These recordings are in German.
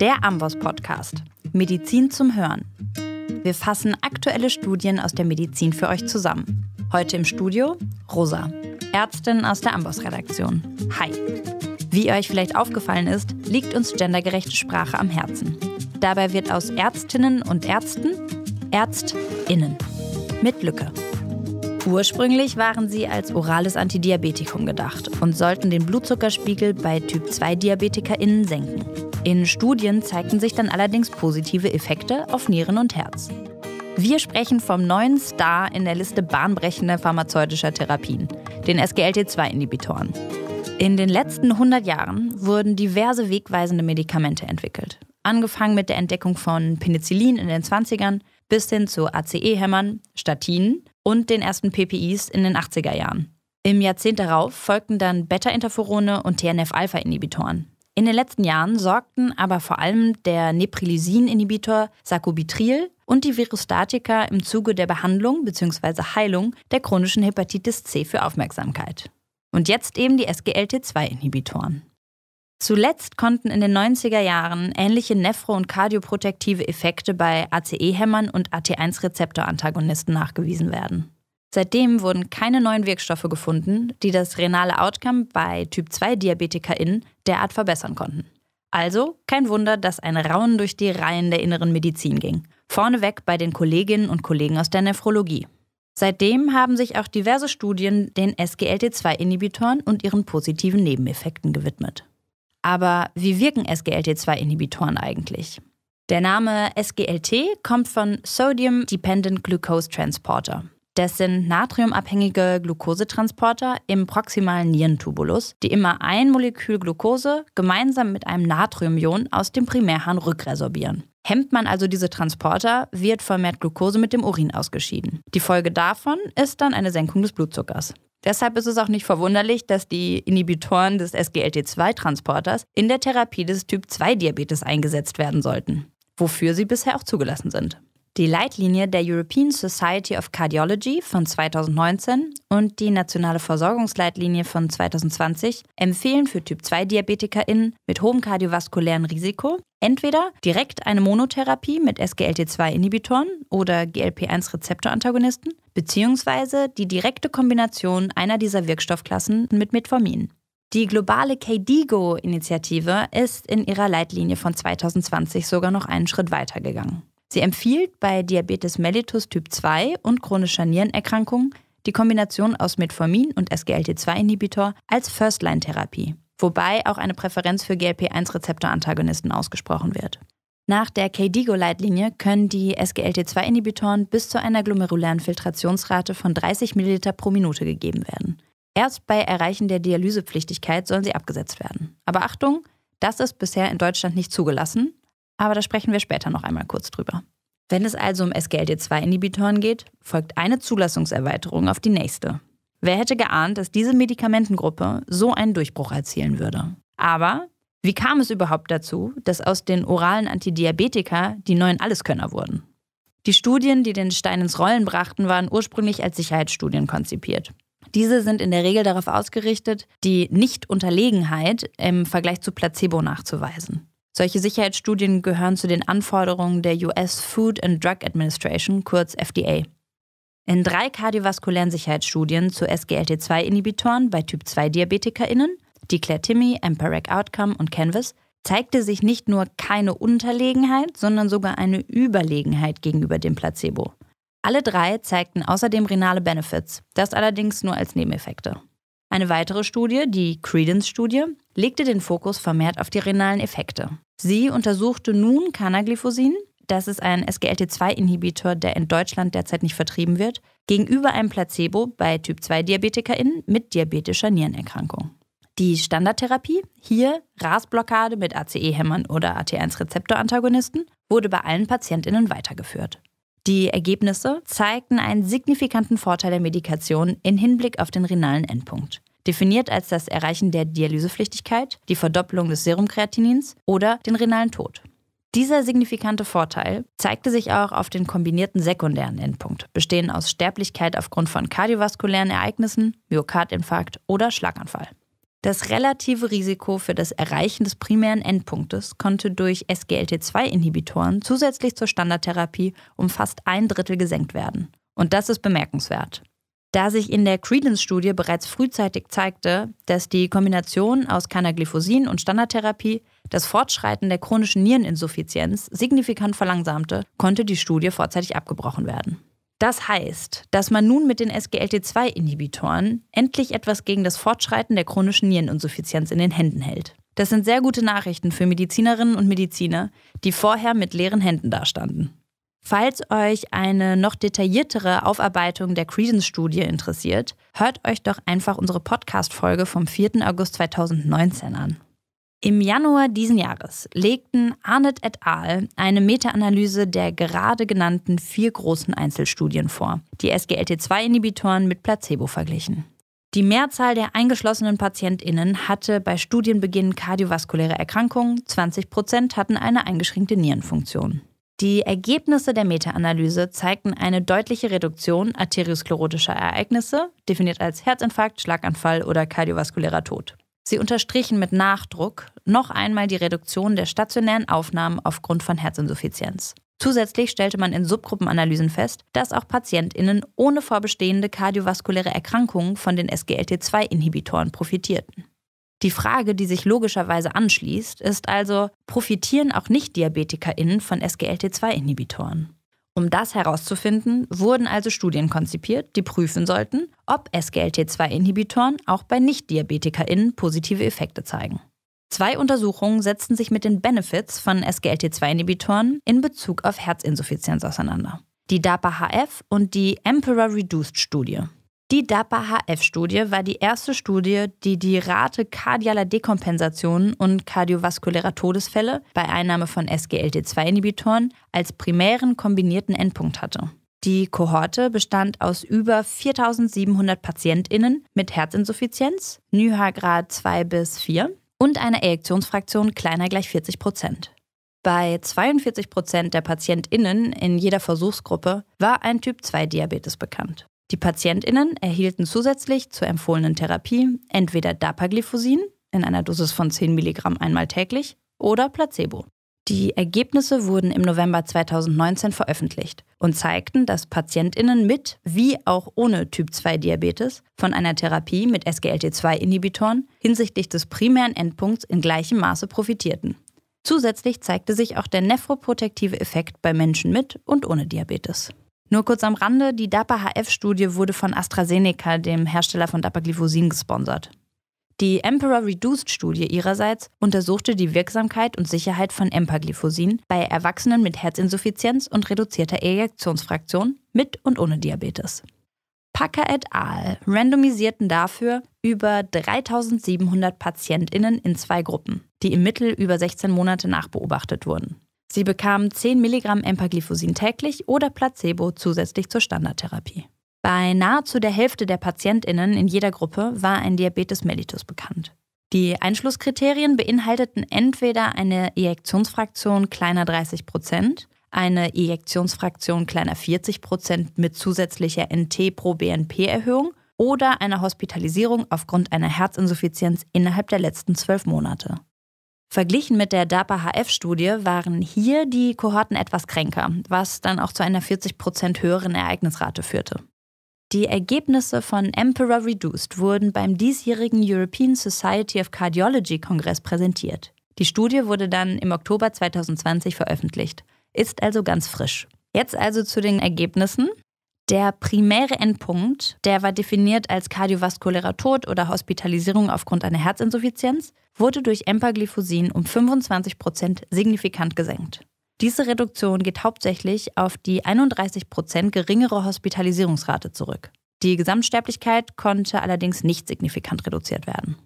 Der Amboss Podcast. Medizin zum Hören. Wir fassen aktuelle Studien aus der Medizin für euch zusammen. Heute im Studio Rosa, Ärztin aus der Amboss Redaktion. Hi. Wie euch vielleicht aufgefallen ist, liegt uns gendergerechte Sprache am Herzen. Dabei wird aus Ärztinnen und Ärzten Ärztinnen mit Lücke. Ursprünglich waren sie als orales Antidiabetikum gedacht und sollten den Blutzuckerspiegel bei Typ-2-DiabetikerInnen senken. In Studien zeigten sich dann allerdings positive Effekte auf Nieren und Herz. Wir sprechen vom neuen Star in der Liste bahnbrechender pharmazeutischer Therapien, den SGLT2-Inhibitoren. In den letzten 100 Jahren wurden diverse wegweisende Medikamente entwickelt. Angefangen mit der Entdeckung von Penicillin in den 20ern bis hin zu ACE-Hämmern, Statinen und den ersten PPIs in den 80er Jahren. Im Jahrzehnt darauf folgten dann Beta-Interferone und TNF-Alpha-Inhibitoren. In den letzten Jahren sorgten aber vor allem der Neprilisin-Inhibitor Sacubitril und die Virustatika im Zuge der Behandlung bzw. Heilung der chronischen Hepatitis C für Aufmerksamkeit. Und jetzt eben die SGLT2-Inhibitoren. Zuletzt konnten in den 90er Jahren ähnliche nephro- und kardioprotektive Effekte bei ACE-Hämmern und AT1-Rezeptorantagonisten nachgewiesen werden. Seitdem wurden keine neuen Wirkstoffe gefunden, die das renale Outcome bei Typ-2-DiabetikerInnen derart verbessern konnten. Also kein Wunder, dass ein Raunen durch die Reihen der inneren Medizin ging. Vorneweg bei den Kolleginnen und Kollegen aus der Nephrologie. Seitdem haben sich auch diverse Studien den SGLT2-Inhibitoren und ihren positiven Nebeneffekten gewidmet. Aber wie wirken SGLT2-Inhibitoren eigentlich? Der Name SGLT kommt von Sodium Dependent Glucose Transporter. Das sind natriumabhängige Glukosetransporter im proximalen Nierentubulus, die immer ein Molekül Glucose gemeinsam mit einem Natriumion aus dem Primärhahn rückresorbieren. Hemmt man also diese Transporter, wird vermehrt Glucose mit dem Urin ausgeschieden. Die Folge davon ist dann eine Senkung des Blutzuckers. Deshalb ist es auch nicht verwunderlich, dass die Inhibitoren des SGLT2-Transporters in der Therapie des Typ-2-Diabetes eingesetzt werden sollten, wofür sie bisher auch zugelassen sind die Leitlinie der European Society of Cardiology von 2019 und die nationale Versorgungsleitlinie von 2020 empfehlen für Typ-2-DiabetikerInnen mit hohem kardiovaskulären Risiko entweder direkt eine Monotherapie mit SGLT2-Inhibitoren oder GLP1-Rezeptorantagonisten beziehungsweise die direkte Kombination einer dieser Wirkstoffklassen mit Metformin. Die globale KDIGO-Initiative ist in ihrer Leitlinie von 2020 sogar noch einen Schritt weitergegangen. Sie empfiehlt bei Diabetes mellitus Typ 2 und chronischer Nierenerkrankung die Kombination aus Metformin und SGLT2-Inhibitor als First-Line-Therapie, wobei auch eine Präferenz für GLP-1-Rezeptor-Antagonisten ausgesprochen wird. Nach der KDIGO-Leitlinie können die SGLT2-Inhibitoren bis zu einer glomerulären Filtrationsrate von 30 ml pro Minute gegeben werden. Erst bei Erreichen der Dialysepflichtigkeit sollen sie abgesetzt werden. Aber Achtung, das ist bisher in Deutschland nicht zugelassen aber da sprechen wir später noch einmal kurz drüber. Wenn es also um SGLT2-Inhibitoren geht, folgt eine Zulassungserweiterung auf die nächste. Wer hätte geahnt, dass diese Medikamentengruppe so einen Durchbruch erzielen würde? Aber wie kam es überhaupt dazu, dass aus den oralen Antidiabetika die neuen Alleskönner wurden? Die Studien, die den Stein ins Rollen brachten, waren ursprünglich als Sicherheitsstudien konzipiert. Diese sind in der Regel darauf ausgerichtet, die Nichtunterlegenheit im Vergleich zu Placebo nachzuweisen. Solche Sicherheitsstudien gehören zu den Anforderungen der US Food and Drug Administration, kurz FDA. In drei kardiovaskulären Sicherheitsstudien zu SGLT2-Inhibitoren bei Typ-2-DiabetikerInnen, Declare-Timmy, Empiric Outcome und Canvas, zeigte sich nicht nur keine Unterlegenheit, sondern sogar eine Überlegenheit gegenüber dem Placebo. Alle drei zeigten außerdem renale Benefits, das allerdings nur als Nebeneffekte. Eine weitere Studie, die Credence-Studie, legte den Fokus vermehrt auf die renalen Effekte. Sie untersuchte nun Canaglifosin, das ist ein SGLT2-Inhibitor, der in Deutschland derzeit nicht vertrieben wird, gegenüber einem Placebo bei Typ-2-DiabetikerInnen mit diabetischer Nierenerkrankung. Die Standardtherapie, hier RAS-Blockade mit ACE-Hämmern oder AT1-Rezeptorantagonisten, wurde bei allen PatientInnen weitergeführt. Die Ergebnisse zeigten einen signifikanten Vorteil der Medikation in Hinblick auf den renalen Endpunkt. Definiert als das Erreichen der Dialysepflichtigkeit, die Verdopplung des Serumkreatinins oder den renalen Tod. Dieser signifikante Vorteil zeigte sich auch auf den kombinierten sekundären Endpunkt, bestehen aus Sterblichkeit aufgrund von kardiovaskulären Ereignissen, Myokardinfarkt oder Schlaganfall. Das relative Risiko für das Erreichen des primären Endpunktes konnte durch SGLT2-Inhibitoren zusätzlich zur Standardtherapie um fast ein Drittel gesenkt werden. Und das ist bemerkenswert. Da sich in der Credence-Studie bereits frühzeitig zeigte, dass die Kombination aus Kanaglyphosin und Standardtherapie das Fortschreiten der chronischen Niereninsuffizienz signifikant verlangsamte, konnte die Studie vorzeitig abgebrochen werden. Das heißt, dass man nun mit den SGLT2-Inhibitoren endlich etwas gegen das Fortschreiten der chronischen Niereninsuffizienz in den Händen hält. Das sind sehr gute Nachrichten für Medizinerinnen und Mediziner, die vorher mit leeren Händen dastanden. Falls euch eine noch detailliertere Aufarbeitung der Credence-Studie interessiert, hört euch doch einfach unsere Podcast-Folge vom 4. August 2019 an. Im Januar diesen Jahres legten Arnett et al. eine Meta-Analyse der gerade genannten vier großen Einzelstudien vor, die SGLT2-Inhibitoren mit Placebo verglichen. Die Mehrzahl der eingeschlossenen PatientInnen hatte bei Studienbeginn kardiovaskuläre Erkrankungen, 20 Prozent hatten eine eingeschränkte Nierenfunktion. Die Ergebnisse der Meta-Analyse zeigten eine deutliche Reduktion arteriosklerotischer Ereignisse, definiert als Herzinfarkt, Schlaganfall oder kardiovaskulärer Tod. Sie unterstrichen mit Nachdruck noch einmal die Reduktion der stationären Aufnahmen aufgrund von Herzinsuffizienz. Zusätzlich stellte man in Subgruppenanalysen fest, dass auch PatientInnen ohne vorbestehende kardiovaskuläre Erkrankungen von den SGLT2-Inhibitoren profitierten. Die Frage, die sich logischerweise anschließt, ist also, profitieren auch Nicht-DiabetikerInnen von SGLT2-Inhibitoren? Um das herauszufinden, wurden also Studien konzipiert, die prüfen sollten, ob SGLT2-Inhibitoren auch bei Nicht-DiabetikerInnen positive Effekte zeigen. Zwei Untersuchungen setzten sich mit den Benefits von SGLT2-Inhibitoren in Bezug auf Herzinsuffizienz auseinander. Die DAPA-HF und die Emperor-Reduced-Studie. Die DAPA-HF-Studie war die erste Studie, die die Rate kardialer Dekompensationen und kardiovaskulärer Todesfälle bei Einnahme von SGLT2-Inhibitoren als primären kombinierten Endpunkt hatte. Die Kohorte bestand aus über 4700 PatientInnen mit Herzinsuffizienz, NYHA Grad 2 bis 4 und einer Ejektionsfraktion kleiner gleich 40 Prozent. Bei 42 Prozent der PatientInnen in jeder Versuchsgruppe war ein Typ-2-Diabetes bekannt. Die PatientInnen erhielten zusätzlich zur empfohlenen Therapie entweder Dapaglyphosin in einer Dosis von 10 Milligramm einmal täglich oder Placebo. Die Ergebnisse wurden im November 2019 veröffentlicht und zeigten, dass PatientInnen mit wie auch ohne Typ-2-Diabetes von einer Therapie mit SGLT2-Inhibitoren hinsichtlich des primären Endpunkts in gleichem Maße profitierten. Zusätzlich zeigte sich auch der nephroprotektive Effekt bei Menschen mit und ohne Diabetes. Nur kurz am Rande, die DAPA-HF-Studie wurde von AstraZeneca, dem Hersteller von DAPA-Glyphosin, gesponsert. Die Emperor Reduced Studie ihrerseits untersuchte die Wirksamkeit und Sicherheit von Empagliflosin bei Erwachsenen mit Herzinsuffizienz und reduzierter Erektionsfraktion mit und ohne Diabetes. Packer et al. randomisierten dafür über 3700 PatientInnen in zwei Gruppen, die im Mittel über 16 Monate nachbeobachtet wurden. Sie bekamen 10 Milligramm Empaglyphosin täglich oder Placebo zusätzlich zur Standardtherapie. Bei nahezu der Hälfte der PatientInnen in jeder Gruppe war ein Diabetes mellitus bekannt. Die Einschlusskriterien beinhalteten entweder eine Ejektionsfraktion kleiner 30 Prozent, eine Ejektionsfraktion kleiner 40 Prozent mit zusätzlicher NT pro BNP-Erhöhung oder eine Hospitalisierung aufgrund einer Herzinsuffizienz innerhalb der letzten zwölf Monate. Verglichen mit der DAPA-HF-Studie waren hier die Kohorten etwas kränker, was dann auch zu einer 40 höheren Ereignisrate führte. Die Ergebnisse von Emperor Reduced wurden beim diesjährigen European Society of Cardiology Kongress präsentiert. Die Studie wurde dann im Oktober 2020 veröffentlicht, ist also ganz frisch. Jetzt also zu den Ergebnissen. Der primäre Endpunkt, der war definiert als kardiovaskulärer Tod oder Hospitalisierung aufgrund einer Herzinsuffizienz, wurde durch Empaglyphosin um 25 Prozent signifikant gesenkt. Diese Reduktion geht hauptsächlich auf die 31 Prozent geringere Hospitalisierungsrate zurück. Die Gesamtsterblichkeit konnte allerdings nicht signifikant reduziert werden.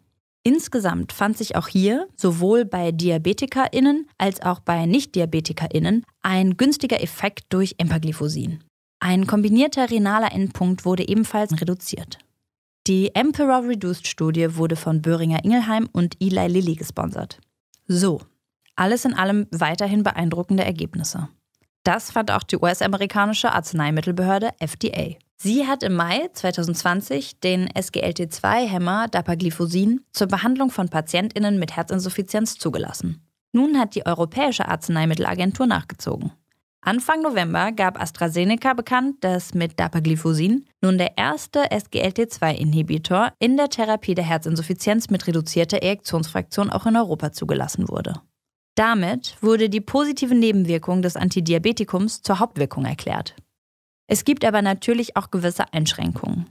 Insgesamt fand sich auch hier sowohl bei DiabetikerInnen als auch bei Nicht-DiabetikerInnen ein günstiger Effekt durch Empaglyphosin. Ein kombinierter renaler Endpunkt wurde ebenfalls reduziert. Die Emperor Reduced Studie wurde von Böhringer Ingelheim und Eli Lilly gesponsert. So, alles in allem weiterhin beeindruckende Ergebnisse. Das fand auch die US-amerikanische Arzneimittelbehörde FDA. Sie hat im Mai 2020 den SGLT2-Hämmer Dapaglyphosin zur Behandlung von PatientInnen mit Herzinsuffizienz zugelassen. Nun hat die Europäische Arzneimittelagentur nachgezogen. Anfang November gab AstraZeneca bekannt, dass mit Dapaglyphosin nun der erste SGLT2-Inhibitor in der Therapie der Herzinsuffizienz mit reduzierter Erektionsfraktion auch in Europa zugelassen wurde. Damit wurde die positive Nebenwirkung des Antidiabetikums zur Hauptwirkung erklärt. Es gibt aber natürlich auch gewisse Einschränkungen.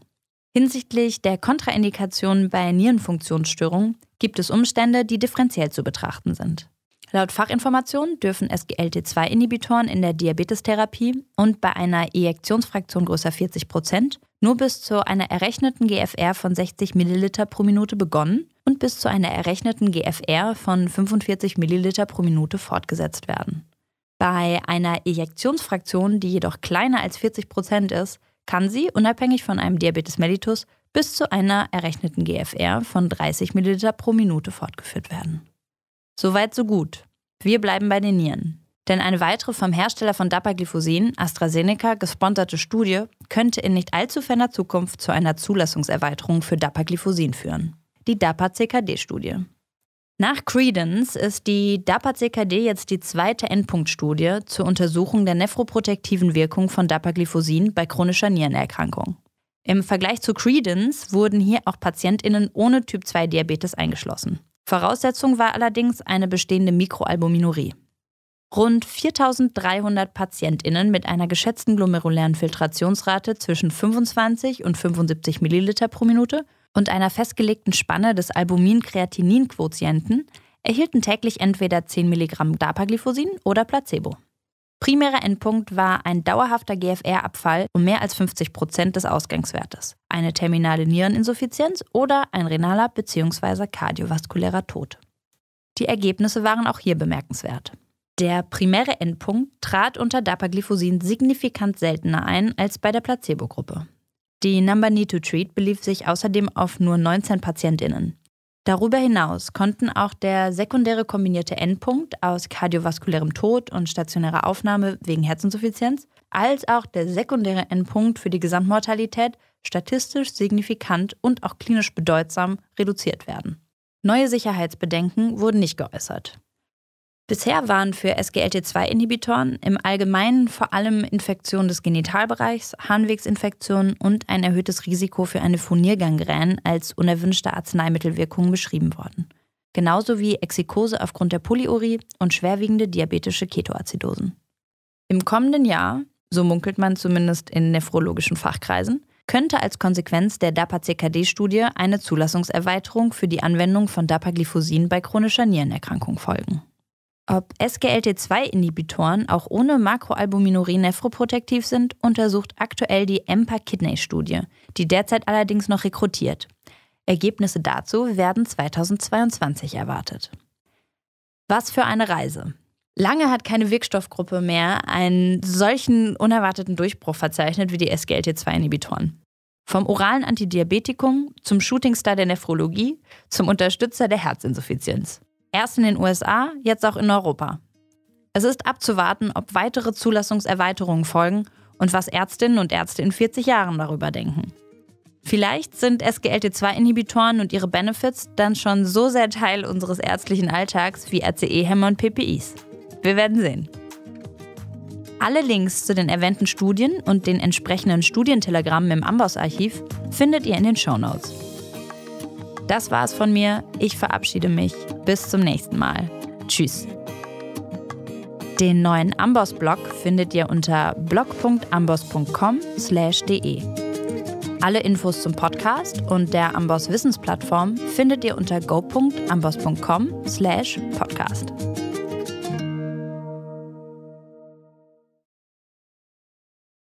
Hinsichtlich der Kontraindikationen bei Nierenfunktionsstörungen gibt es Umstände, die differenziell zu betrachten sind. Laut Fachinformationen dürfen SGLT2-Inhibitoren in der Diabetestherapie und bei einer Ejektionsfraktion größer 40 Prozent nur bis zu einer errechneten GFR von 60 Milliliter pro Minute begonnen und bis zu einer errechneten GFR von 45 Milliliter pro Minute fortgesetzt werden. Bei einer Ejektionsfraktion, die jedoch kleiner als 40 Prozent ist, kann sie, unabhängig von einem Diabetes mellitus, bis zu einer errechneten GFR von 30 Milliliter pro Minute fortgeführt werden. Soweit so gut. Wir bleiben bei den Nieren. Denn eine weitere vom Hersteller von Dapaglyphosin, AstraZeneca, gesponserte Studie könnte in nicht allzu ferner Zukunft zu einer Zulassungserweiterung für Dapaglyphosin führen. Die DAPA-CKD-Studie. Nach Credence ist die DAPA-CKD jetzt die zweite Endpunktstudie zur Untersuchung der nephroprotektiven Wirkung von Dapaglyphosin bei chronischer Nierenerkrankung. Im Vergleich zu Credence wurden hier auch PatientInnen ohne Typ-2-Diabetes eingeschlossen. Voraussetzung war allerdings eine bestehende Mikroalbuminurie. Rund 4300 PatientInnen mit einer geschätzten glomerulären Filtrationsrate zwischen 25 und 75 Milliliter pro Minute und einer festgelegten Spanne des Albumin-Kreatinin-Quotienten erhielten täglich entweder 10 Milligramm Dapaglyphosin oder Placebo. Primärer Endpunkt war ein dauerhafter GFR-Abfall um mehr als 50 Prozent des Ausgangswertes eine terminale Niereninsuffizienz oder ein renaler bzw. kardiovaskulärer Tod. Die Ergebnisse waren auch hier bemerkenswert. Der primäre Endpunkt trat unter Dapaglyphosin signifikant seltener ein als bei der Placebo-Gruppe. Die Number Need to Treat belief sich außerdem auf nur 19 PatientInnen. Darüber hinaus konnten auch der sekundäre kombinierte Endpunkt aus kardiovaskulärem Tod und stationärer Aufnahme wegen Herzinsuffizienz als auch der sekundäre Endpunkt für die Gesamtmortalität statistisch signifikant und auch klinisch bedeutsam reduziert werden. Neue Sicherheitsbedenken wurden nicht geäußert. Bisher waren für SGLT2-Inhibitoren im Allgemeinen vor allem Infektionen des Genitalbereichs, Harnwegsinfektionen und ein erhöhtes Risiko für eine Furniergangrän als unerwünschte Arzneimittelwirkung beschrieben worden. Genauso wie Exikose aufgrund der Polyurie und schwerwiegende diabetische Ketoacidosen. Im kommenden Jahr so munkelt man zumindest in nephrologischen Fachkreisen, könnte als Konsequenz der DAPA-CKD-Studie eine Zulassungserweiterung für die Anwendung von Dapagliflosin bei chronischer Nierenerkrankung folgen. Ob SGLT2-Inhibitoren auch ohne Makroalbuminurie nephroprotektiv sind, untersucht aktuell die EMPA-Kidney-Studie, die derzeit allerdings noch rekrutiert. Ergebnisse dazu werden 2022 erwartet. Was für eine Reise! Lange hat keine Wirkstoffgruppe mehr einen solchen unerwarteten Durchbruch verzeichnet wie die SGLT2-Inhibitoren. Vom oralen Antidiabetikum zum Shootingstar der Nephrologie zum Unterstützer der Herzinsuffizienz. Erst in den USA, jetzt auch in Europa. Es ist abzuwarten, ob weitere Zulassungserweiterungen folgen und was Ärztinnen und Ärzte in 40 Jahren darüber denken. Vielleicht sind SGLT2-Inhibitoren und ihre Benefits dann schon so sehr Teil unseres ärztlichen Alltags wie RCE-Hämmer e, und PPIs. Wir werden sehen. Alle Links zu den erwähnten Studien und den entsprechenden Studientelegrammen im Amboss-Archiv findet ihr in den Show Notes. Das es von mir. Ich verabschiede mich. Bis zum nächsten Mal. Tschüss. Den neuen Amboss-Blog findet ihr unter blog.amboss.com/de. Alle Infos zum Podcast und der Amboss Wissensplattform findet ihr unter go.amboss.com/podcast.